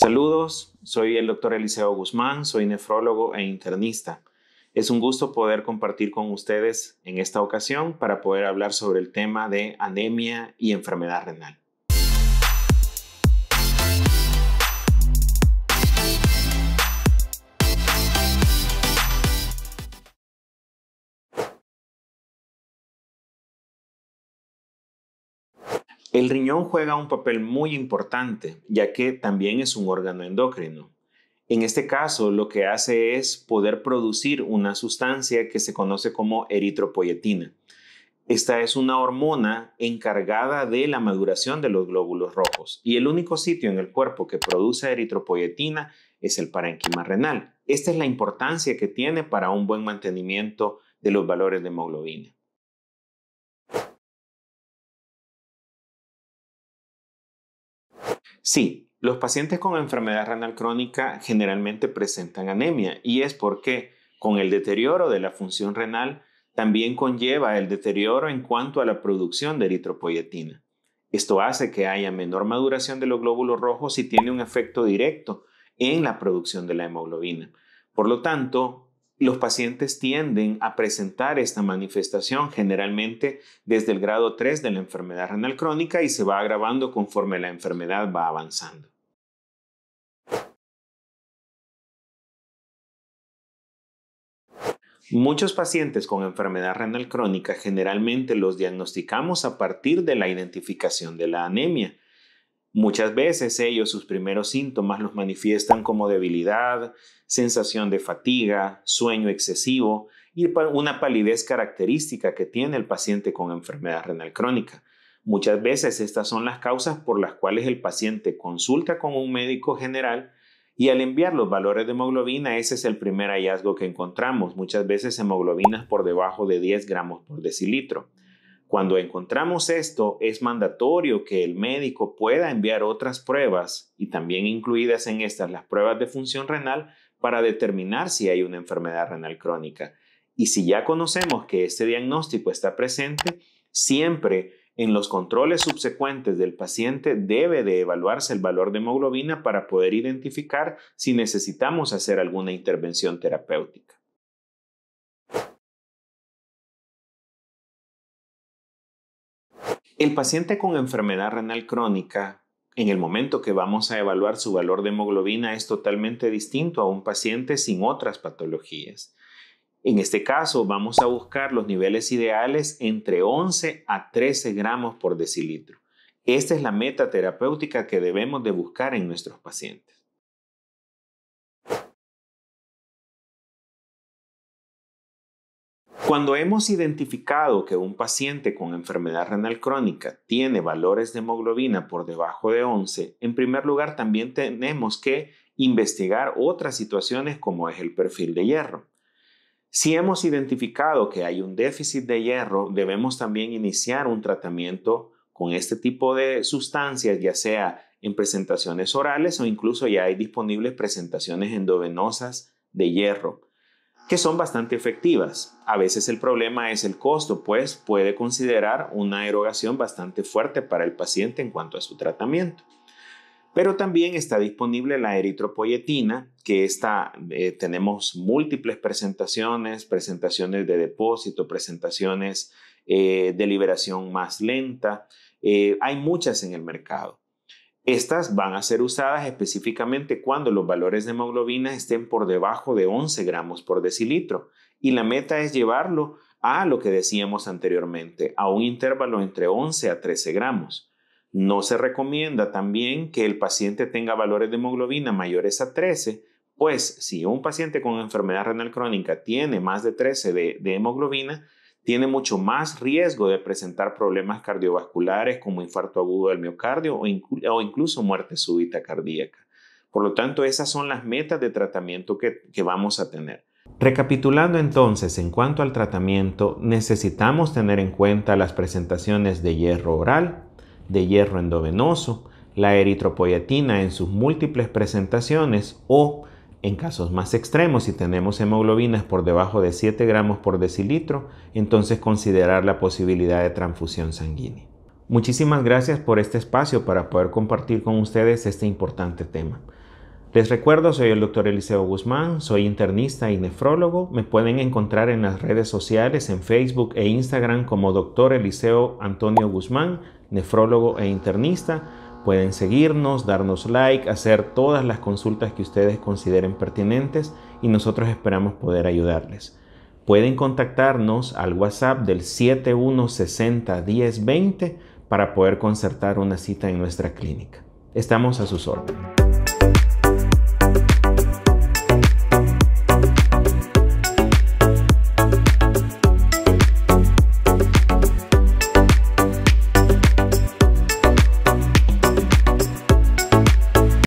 Saludos, soy el doctor Eliseo Guzmán, soy nefrólogo e internista. Es un gusto poder compartir con ustedes en esta ocasión para poder hablar sobre el tema de anemia y enfermedad renal. El riñón juega un papel muy importante, ya que también es un órgano endocrino. En este caso, lo que hace es poder producir una sustancia que se conoce como eritropoyetina. Esta es una hormona encargada de la maduración de los glóbulos rojos y el único sitio en el cuerpo que produce eritropoyetina es el parénquima renal. Esta es la importancia que tiene para un buen mantenimiento de los valores de hemoglobina. Sí, los pacientes con enfermedad renal crónica generalmente presentan anemia y es porque con el deterioro de la función renal también conlleva el deterioro en cuanto a la producción de eritropoyetina. Esto hace que haya menor maduración de los glóbulos rojos y tiene un efecto directo en la producción de la hemoglobina. Por lo tanto, los pacientes tienden a presentar esta manifestación generalmente desde el grado 3 de la enfermedad renal crónica y se va agravando conforme la enfermedad va avanzando. Muchos pacientes con enfermedad renal crónica generalmente los diagnosticamos a partir de la identificación de la anemia Muchas veces ellos sus primeros síntomas los manifiestan como debilidad, sensación de fatiga, sueño excesivo y una palidez característica que tiene el paciente con enfermedad renal crónica. Muchas veces estas son las causas por las cuales el paciente consulta con un médico general y al enviar los valores de hemoglobina, ese es el primer hallazgo que encontramos, muchas veces hemoglobinas por debajo de 10 gramos por decilitro. Cuando encontramos esto, es mandatorio que el médico pueda enviar otras pruebas, y también incluidas en estas las pruebas de función renal, para determinar si hay una enfermedad renal crónica. Y si ya conocemos que este diagnóstico está presente, siempre en los controles subsecuentes del paciente debe de evaluarse el valor de hemoglobina para poder identificar si necesitamos hacer alguna intervención terapéutica. El paciente con enfermedad renal crónica, en el momento que vamos a evaluar su valor de hemoglobina, es totalmente distinto a un paciente sin otras patologías. En este caso, vamos a buscar los niveles ideales entre 11 a 13 gramos por decilitro. Esta es la meta terapéutica que debemos de buscar en nuestros pacientes. Cuando hemos identificado que un paciente con enfermedad renal crónica tiene valores de hemoglobina por debajo de 11, en primer lugar también tenemos que investigar otras situaciones como es el perfil de hierro. Si hemos identificado que hay un déficit de hierro, debemos también iniciar un tratamiento con este tipo de sustancias, ya sea en presentaciones orales o incluso ya hay disponibles presentaciones endovenosas de hierro que son bastante efectivas. A veces el problema es el costo, pues puede considerar una erogación bastante fuerte para el paciente en cuanto a su tratamiento. Pero también está disponible la eritropoyetina, que eh, tenemos múltiples presentaciones, presentaciones de depósito, presentaciones eh, de liberación más lenta. Eh, hay muchas en el mercado. Estas van a ser usadas específicamente cuando los valores de hemoglobina estén por debajo de 11 gramos por decilitro y la meta es llevarlo a lo que decíamos anteriormente, a un intervalo entre 11 a 13 gramos. No se recomienda también que el paciente tenga valores de hemoglobina mayores a 13, pues si un paciente con enfermedad renal crónica tiene más de 13 de hemoglobina, tiene mucho más riesgo de presentar problemas cardiovasculares como infarto agudo del miocardio o, incluso muerte súbita cardíaca. Por lo tanto, esas son las metas de tratamiento que, vamos a tener. Recapitulando entonces en cuanto al tratamiento, necesitamos tener en cuenta las presentaciones de hierro oral, de hierro endovenoso, la eritropoyetina en sus múltiples presentaciones o en casos más extremos, si tenemos hemoglobinas por debajo de 7 gramos por decilitro, entonces considerar la posibilidad de transfusión sanguínea. Muchísimas gracias por este espacio para poder compartir con ustedes este importante tema. Les recuerdo, soy el Dr. Eliseo Guzmán, soy internista y nefrólogo. Me pueden encontrar en las redes sociales, en Facebook e Instagram como Dr. Eliseo Antonio Guzmán, nefrólogo e internista. Pueden seguirnos, darnos like, hacer todas las consultas que ustedes consideren pertinentes y nosotros esperamos poder ayudarles. Pueden contactarnos al WhatsApp del 7160 para poder concertar una cita en nuestra clínica. Estamos a sus órdenes.